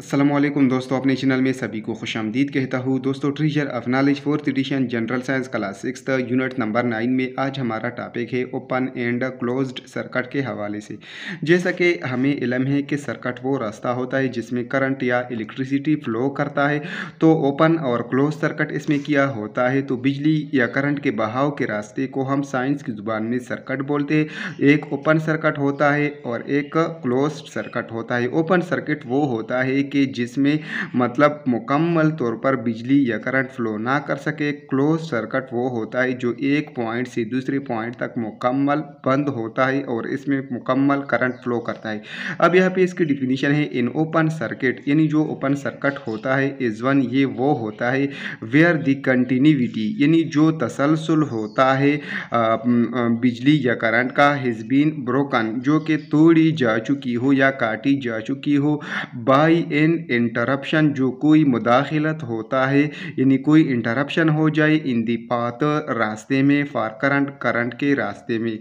असलम दोस्तों अपने चैनल में सभी को खुश आमदीद कहता हूँ दोस्तों treasure of knowledge fourth edition general science class six unit number nine में आज हमारा टॉपिक है ओपन एंड क्लोज्ड सर्किट के हवाले से जैसा कि हमें इलम है कि सर्किट वो रास्ता होता है जिसमें करंट या इलेक्ट्रिसिटी फ्लो करता है तो ओपन और क्लोज सर्कट इसमें किया होता है तो बिजली या करंट के बहाव के रास्ते को हम साइंस की ज़ुबान में सर्कट बोलते हैं एक ओपन सर्कट होता है और एक क्लोज सर्कट होता है ओपन सर्किट वो होता है कि जिसमें मतलब मुकम्मल तौर पर बिजली या करंट फ्लो ना कर सके क्लोज सर्किट वो होता है जो एक पॉइंट से दूसरे पॉइंट तक मुकम्मल बंद होता है और इसमें मुकम्मल करंट फ्लो करता है अब यहाँ पे इसकी डिफिनीशन है इन ओपन सर्किट यानी जो ओपन सर्किट होता है इज वन ये वो होता है वेयर दी कंटिन्यूटी यानी जो तसलसल होता है बिजली या करंट का हिजबिन ब्रोकन जो कि तोड़ी जा चुकी हो या काटी जा चुकी हो बाई इन इंटरप्शन जो कोई मुदाखलत होता है यानी कोई इंटरप्शन हो जाए इन दी पाथ रास्ते में फार करंट करंट के रास्ते में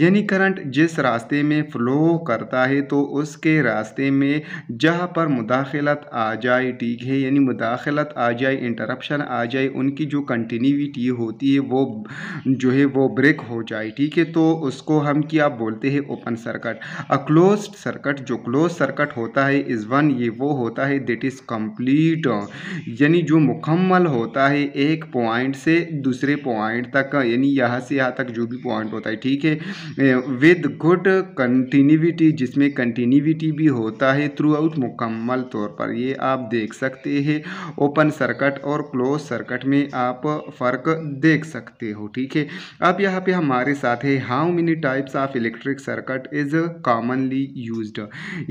यानी करंट जिस रास्ते में फ्लो करता है तो उसके रास्ते में जहाँ पर मुदाखलत आ जाए ठीक है यानी मुदाखलत आ जाए इंटरप्शन आ जाए उनकी जो कंटिन्यूटी होती है वो जो है वो ब्रेक हो जाए ठीक है तो उसको हम क्या बोलते हैं open circuit uh close circuit जो क्लोज सर्कट होता है इज़ वन ये वो होता है दैट इज़ कंप्लीट यानी जो मुकम्मल होता है एक पॉइंट से दूसरे पॉइंट तक यानी यहाँ से यहाँ तक जो भी पॉइंट होता है ठीक है विद गुड कंटिन्यूटी जिसमें कंटिन्यूटी भी होता है थ्रू आउट मुकम्मल तौर पर ये आप देख सकते हैं ओपन सर्कट और क्लोज सर्कट में आप फ़र्क देख सकते हो ठीक है अब यहाँ पे हमारे साथ है how many types of electric circuit is commonly use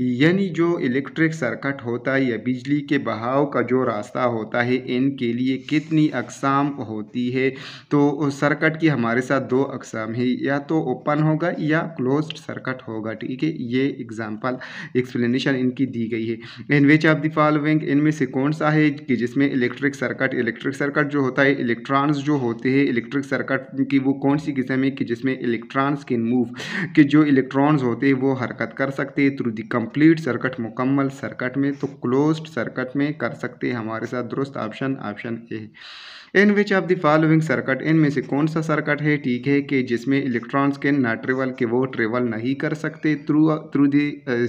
यानी जो इलेक्ट्रिक सर्कट हो होता है या बिजली के बहाव का जो रास्ता होता है इनके के लिए कितनी अकसाम होती है तो सर्कट की हमारे साथ दो अकसाम है या तो ओपन होगा या क्लोज सर्कट होगा ठीक है ये एग्जाम्पल एक्सप्लेनेशन इनकी दी गई है in which of the following इनमें से कौन सा है कि जिसमें इलेक्ट्रिक सर्कट इलेक्ट्रिक सर्कट जो होता है इलेक्ट्रॉन्स जो होते हैं इलेक्ट्रिक सर्कट की वो कौन सी किस्म है कि जिसमें इलेक्ट्रॉन्स कैन मूव कि जो इलेक्ट्रॉन्स होते हैं वो हरकत कर सकते हैं थ्रू दी कंप्लीट सर्कट मुकम्मल सर्कट में तो क्लोज्ड सर्किट में कर सकते हैं हमारे साथ दुरुस्त option option A in which of the following circuit इनमें से कौन सा सर्किट है ठीक है कि जिसमें इलेक्ट्रॉन्स के ना ट्रेवल के वो ट्रेवल नहीं कर सकते थ्रू थ्रू दी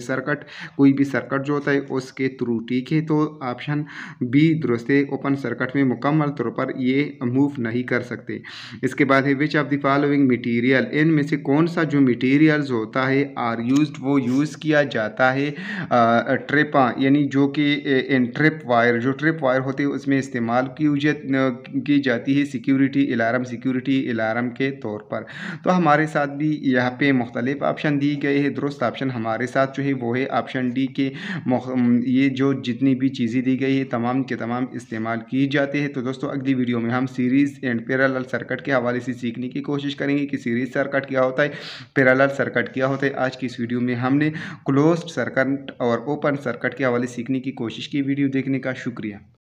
सर्किट कोई भी सर्किट जो होता है उसके थ्रू ठीक है तो ऑप्शन बी दुरुस्त है ओपन सर्किट में मुकम्मल तौर पर ये मूव नहीं कर सकते इसके बाद है which of the following material इनमें से कौन सा जो मटीरियल होता है आर यूज वो यूज़ किया जाता है uh, ट्रेपा यानी जो कि इन ट्रिप वायर जो ट्रिप वायर होती है उसमें इस्तेमाल की की जाती है सिक्योरिटी अलार्म सिक्योरिटी अलार्म के तौर पर तो हमारे साथ भी यहाँ पे मुख्तलिफ ऑप्शन दिए गए हैं दुरुस्त ऑप्शन हमारे साथ जो है वो है ऑप्शन डी के ये जो जितनी भी चीज़ें दी गई है तमाम के तमाम इस्तेमाल की जाते हैं तो दोस्तों अगली वीडियो में हम सीरीज़ एंड पैरल सर्कट के हवाले से सीखने की कोशिश करेंगे कि सीरीज़ सर्कट क्या होता है पैरल सर्कट क्या होता है आज की इस वीडियो में हमने क्लोज सर्कट और ओपन सर्कट के हवाले सीखने की कोशिश की वीडियो देखने का शुक्रिया